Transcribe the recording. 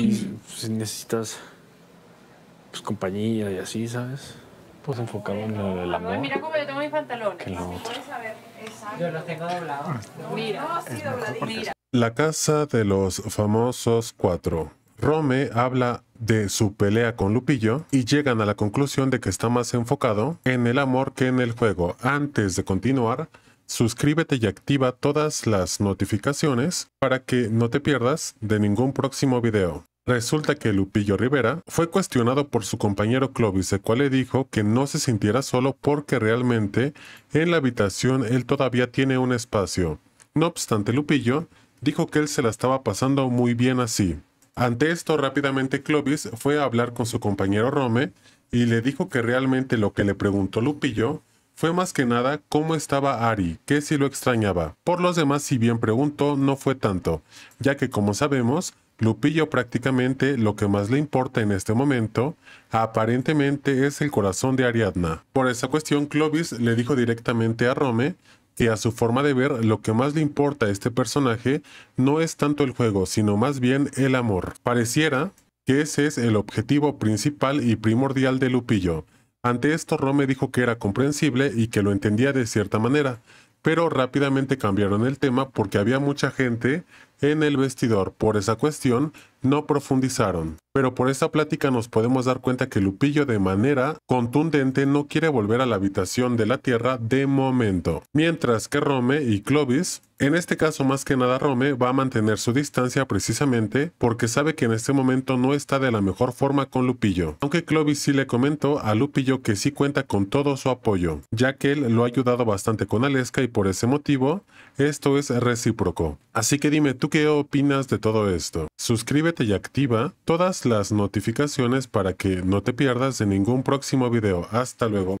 Y si necesitas pues, compañía y así, ¿sabes? Pues enfocado en el amor. Mira cómo yo tengo mis pantalones. Que lo Yo los tengo doblados. Ah, mira. sí, La casa de los famosos cuatro. Rome habla de su pelea con Lupillo y llegan a la conclusión de que está más enfocado en el amor que en el juego. Antes de continuar, suscríbete y activa todas las notificaciones para que no te pierdas de ningún próximo video. Resulta que Lupillo Rivera fue cuestionado por su compañero Clovis, el cual le dijo que no se sintiera solo porque realmente en la habitación él todavía tiene un espacio. No obstante, Lupillo dijo que él se la estaba pasando muy bien así. Ante esto, rápidamente Clovis fue a hablar con su compañero Rome y le dijo que realmente lo que le preguntó Lupillo fue más que nada cómo estaba Ari, que si lo extrañaba. Por los demás, si bien preguntó, no fue tanto, ya que como sabemos, Lupillo prácticamente lo que más le importa en este momento aparentemente es el corazón de Ariadna. Por esa cuestión Clovis le dijo directamente a Rome que a su forma de ver lo que más le importa a este personaje no es tanto el juego, sino más bien el amor. Pareciera que ese es el objetivo principal y primordial de Lupillo. Ante esto Rome dijo que era comprensible y que lo entendía de cierta manera, pero rápidamente cambiaron el tema porque había mucha gente en el vestidor. Por esa cuestión no profundizaron. Pero por esa plática nos podemos dar cuenta que Lupillo de manera contundente no quiere volver a la habitación de la Tierra de momento. Mientras que Rome y Clovis, en este caso más que nada Rome, va a mantener su distancia precisamente porque sabe que en este momento no está de la mejor forma con Lupillo. Aunque Clovis sí le comentó a Lupillo que sí cuenta con todo su apoyo, ya que él lo ha ayudado bastante con Aleska y por ese motivo esto es recíproco. Así que dime, ¿tú qué opinas de todo esto? Suscríbete y activa todas las notificaciones para que no te pierdas de ningún próximo video. Hasta luego.